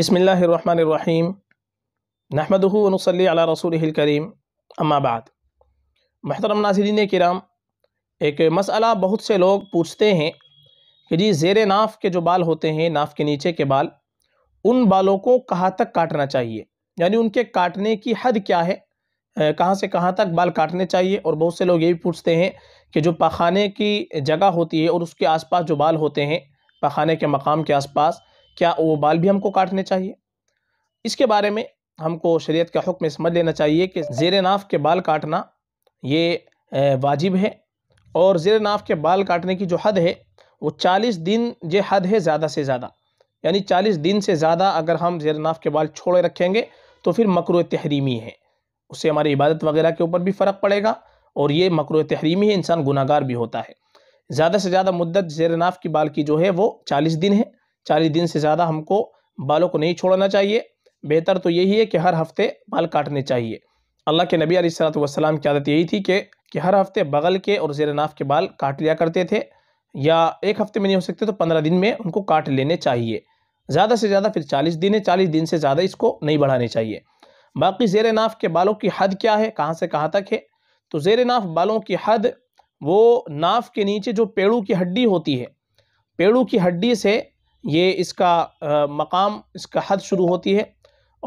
बसमीम नहमदनसली अला रसूल करीम अम्माबाद महतरम नाजरीन कराम एक मसला बहुत से लोग पूछते हैं कि जी ज़ेर नाफ के जो बाल होते हैं नाफ के नीचे के बाल उन बालों को कहाँ तक काटना चाहिए यानी उनके काटने की हद क्या है कहाँ से कहाँ तक बाल काटने चाहिए और बहुत से लोग ये भी पूछते हैं कि जो पखाने की जगह होती है और उसके आसपास जो बाल होते हैं पखाने के मकाम के आसपास क्या वो बाल भी हमको काटने चाहिए इसके बारे में हमको शरीयत हक में समझ लेना चाहिए कि जेर नाफ के बाल काटना ये वाजिब है और जेर नाफ के बाल काटने की जो हद है वो चालीस दिन ये हद है ज़्यादा से ज़्यादा यानी चालीस दिन से ज़्यादा अगर हम जेर नाफ के बाल छोड़े रखेंगे तो फिर मकर तहरीमी है उससे हमारी इबादत वगैरह के ऊपर भी फ़र्क पड़ेगा और ये मकर तहरीमी है इंसान गुनागार भी होता है ज़्यादा से ज़्यादा मुद्दत जेर नाफ की बाल की जो है वो चालीस दिन है चालीस दिन से ज़्यादा हमको बालों को नहीं छोड़ना चाहिए बेहतर तो यही है कि हर हफ्ते बाल काटने चाहिए अल्लाह के नबी वसलाम की आदत यही थी कि कि हर हफ्ते बगल के और जेर नाफ के बाल काट लिया करते थे या एक हफ्ते में नहीं हो सकते तो पंद्रह दिन में उनको काट लेने चाहिए ज़्यादा से ज़्यादा फिर चालीस दिन है चालीस दिन से ज़्यादा इसको नहीं बढ़ाने चाहिए बाकी जेर नाफ के बालों की हद क्या है कहाँ से कहाँ तक है तो जेर नाफ बालों की हद वो नाफ के नीचे जो पेड़ों की हड्डी होती है पेड़ों की हड्डी से ये इसका आ, मकाम इसका हद शुरू होती है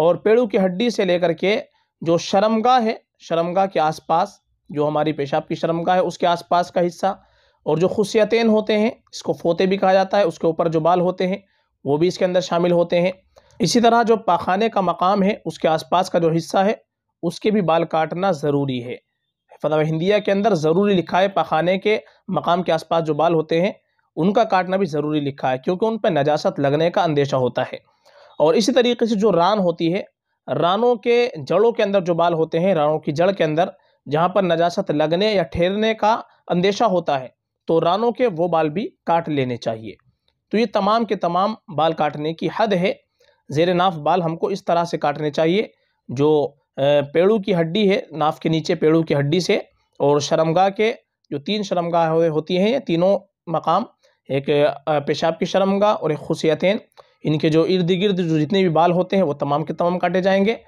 और पेड़ों की हड्डी से लेकर के जो शर्मगा है शर्मगा के आसपास जो हमारी पेशाब की शर्मगा है उसके आसपास का हिस्सा और जो खुशियतें होते हैं इसको फोते भी कहा जाता है उसके ऊपर जो बाल होते हैं वो भी इसके अंदर शामिल होते हैं इसी तरह जो पाखाने का मकाम है उसके आसपास का जो हिस्सा है उसके भी बाल काटना ज़रूरी है फतवा हिंदिया के अंदर ज़रूरी लिखा है पाखाने के मकाम के आसपास जो बाल होते हैं उनका काटना भी ज़रूरी लिखा है क्योंकि उन पर नजासत लगने का अंदेशा होता है और इसी तरीके से जो रान होती है रानों के जड़ों के अंदर जो बाल होते हैं रानों की जड़ के अंदर जहाँ पर नजासत लगने या ठहरने का अंदेशा होता है तो रानों के वो बाल भी काट लेने चाहिए तो ये तमाम के तमाम बाल काटने की हद है जेर नाफ बाल हमको इस तरह से काटने चाहिए जो पेड़ों की हड्डी है नाफ के नीचे पेड़ों की हड्डी से और शर्मगा के जो तीन शर्मगा होती हैं ये तीनों मकाम एक पेशाब की शर्मगा और एक खुशियतें इनके जो इर्द गिर्द जो जितने भी बाल होते हैं वो तमाम के तमाम काटे जाएंगे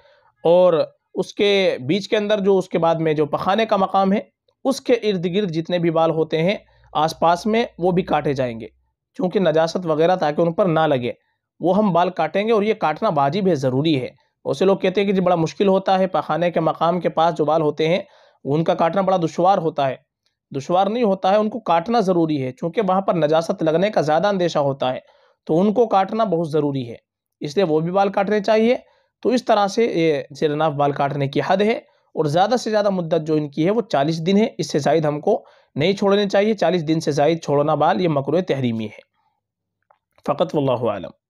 और उसके बीच के अंदर जो उसके बाद में जो पखाने का मकाम है उसके इर्द गिर्द जितने भी बाल होते हैं आसपास में वो भी काटे जाएंगे क्योंकि नजास्त वगैरह ताकि उन पर ना लगे वो हम बाल काटेंगे और ये काटना वाजिब है ज़रूरी है वैसे लोग कहते हैं कि जी बड़ा मुश्किल होता है पखाने के मकाम के पास जो बाल होते हैं उनका काटना बड़ा दुशवार होता है दुशवार नहीं होता है उनको काटना ज़रूरी है क्योंकि वहाँ पर नजासत लगने का ज़्यादा अंदेशा होता है तो उनको काटना बहुत ज़रूरी है इसलिए वो भी बाल काटने चाहिए तो इस तरह से ये सिरनाफ बाल काटने की हद है और ज़्यादा से ज़्यादा मुद्दत जो इनकी है वो चालीस दिन है इससे जायद हमको नहीं छोड़ने चाहिए चालीस दिन से जायद छोड़ना बाल ये मकर तहरीमी है फ़कत वल्लम